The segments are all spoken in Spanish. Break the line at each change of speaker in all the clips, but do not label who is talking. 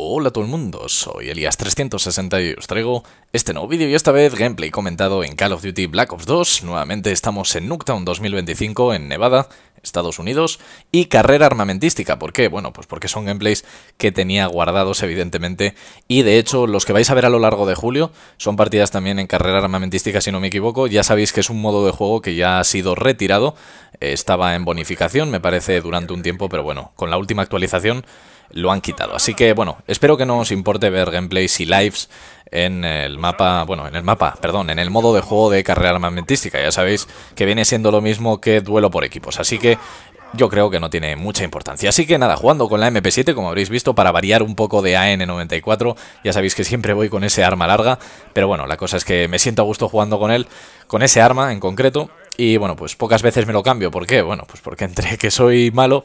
Hola a todo el mundo, soy Elias360 y os traigo este nuevo vídeo y esta vez gameplay comentado en Call of Duty Black Ops 2. Nuevamente estamos en Nuketown 2025 en Nevada, Estados Unidos, y carrera armamentística. ¿Por qué? Bueno, pues porque son gameplays que tenía guardados evidentemente y de hecho los que vais a ver a lo largo de julio son partidas también en carrera armamentística si no me equivoco. Ya sabéis que es un modo de juego que ya ha sido retirado estaba en bonificación, me parece, durante un tiempo, pero bueno, con la última actualización lo han quitado. Así que bueno, espero que no os importe ver gameplays y lives en el mapa, bueno, en el mapa, perdón, en el modo de juego de carrera armamentística. Ya sabéis que viene siendo lo mismo que duelo por equipos, así que yo creo que no tiene mucha importancia. Así que nada, jugando con la MP7, como habréis visto, para variar un poco de AN94, ya sabéis que siempre voy con ese arma larga, pero bueno, la cosa es que me siento a gusto jugando con él, con ese arma en concreto, y bueno, pues pocas veces me lo cambio. ¿Por qué? Bueno, pues porque entre que soy malo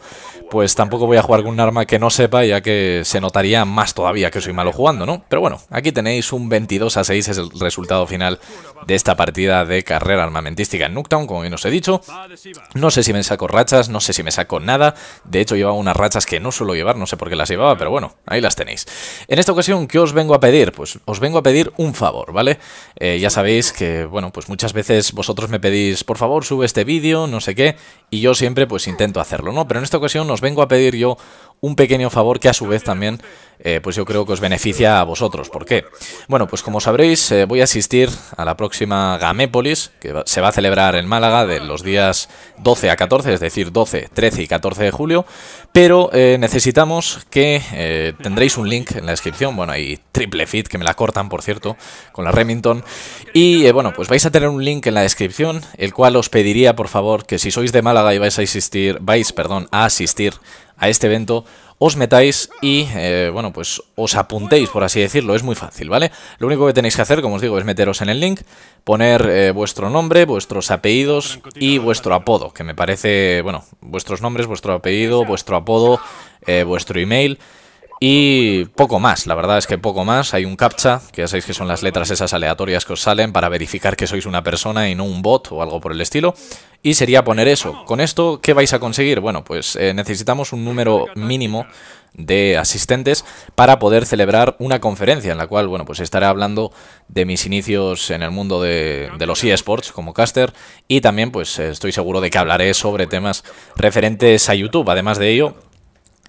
pues tampoco voy a jugar con un arma que no sepa, ya que se notaría más todavía que soy malo jugando, ¿no? Pero bueno, aquí tenéis un 22 a 6, es el resultado final de esta partida de carrera armamentística en Nuketown, como bien os he dicho. No sé si me saco rachas, no sé si me saco nada. De hecho, llevaba unas rachas que no suelo llevar, no sé por qué las llevaba, pero bueno, ahí las tenéis. En esta ocasión, ¿qué os vengo a pedir? Pues os vengo a pedir un favor, ¿vale? Eh, ya sabéis que, bueno, pues muchas veces vosotros me pedís, por favor, sube este vídeo, no sé qué, y yo siempre pues intento hacerlo, ¿no? Pero en esta ocasión os vengo a pedir yo un pequeño favor que a su vez también, eh, pues yo creo que os beneficia a vosotros. ¿Por qué? Bueno, pues como sabréis, eh, voy a asistir a la próxima Gamépolis, que se va a celebrar en Málaga de los días 12 a 14, es decir, 12, 13 y 14 de julio, pero eh, necesitamos que tendréis un link en la descripción, bueno, hay triple fit, que me la cortan, por cierto, con la Remington, y bueno, pues vais a tener un link en la descripción, el cual os pediría, por favor, que si sois de Málaga y vais a asistir, vais, perdón, a asistir a este evento, os metáis y, eh, bueno, pues os apuntéis, por así decirlo, es muy fácil, ¿vale? Lo único que tenéis que hacer, como os digo, es meteros en el link, poner eh, vuestro nombre, vuestros apellidos y vuestro apodo, que me parece, bueno, vuestros nombres, vuestro apellido, vuestro apodo, eh, vuestro email y poco más, la verdad es que poco más. Hay un captcha, que ya sabéis que son las letras esas aleatorias que os salen para verificar que sois una persona y no un bot o algo por el estilo. Y sería poner eso. ¿Con esto qué vais a conseguir? Bueno, pues eh, necesitamos un número mínimo de asistentes para poder celebrar una conferencia en la cual, bueno, pues estaré hablando de mis inicios en el mundo de, de los eSports como caster y también pues eh, estoy seguro de que hablaré sobre temas referentes a YouTube. Además de ello,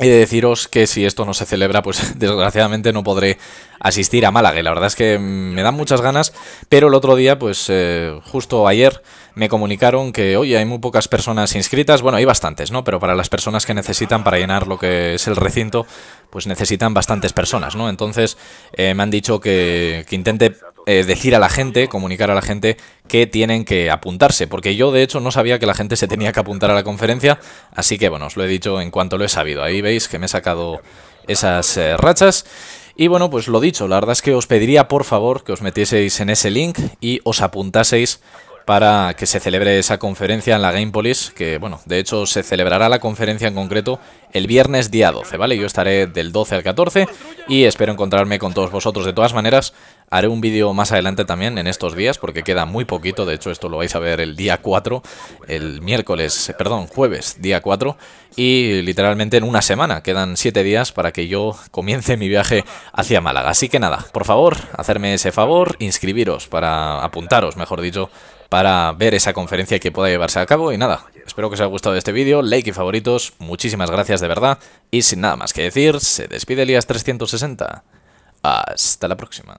y de deciros que si esto no se celebra, pues desgraciadamente no podré asistir a Málaga. la verdad es que me dan muchas ganas, pero el otro día, pues eh, justo ayer, me comunicaron que, oye, hay muy pocas personas inscritas. Bueno, hay bastantes, ¿no? Pero para las personas que necesitan para llenar lo que es el recinto, pues necesitan bastantes personas, ¿no? Entonces eh, me han dicho que, que intente eh, decir a la gente, comunicar a la gente que tienen que apuntarse, porque yo de hecho no sabía que la gente se tenía que apuntar a la conferencia, así que bueno, os lo he dicho en cuanto lo he sabido. Ahí veis que me he sacado esas eh, rachas. Y bueno, pues lo dicho, la verdad es que os pediría por favor que os metieseis en ese link y os apuntaseis para que se celebre esa conferencia en la Gamepolis, que bueno, de hecho se celebrará la conferencia en concreto el viernes día 12, ¿vale? Yo estaré del 12 al 14 y espero encontrarme con todos vosotros de todas maneras. Haré un vídeo más adelante también en estos días porque queda muy poquito. De hecho, esto lo vais a ver el día 4, el miércoles, perdón, jueves, día 4. Y literalmente en una semana, quedan 7 días para que yo comience mi viaje hacia Málaga. Así que nada, por favor, hacerme ese favor, inscribiros para apuntaros, mejor dicho, para ver esa conferencia que pueda llevarse a cabo. Y nada, espero que os haya gustado este vídeo, like y favoritos, muchísimas gracias de verdad. Y sin nada más que decir, se despide Elías360. Hasta la próxima.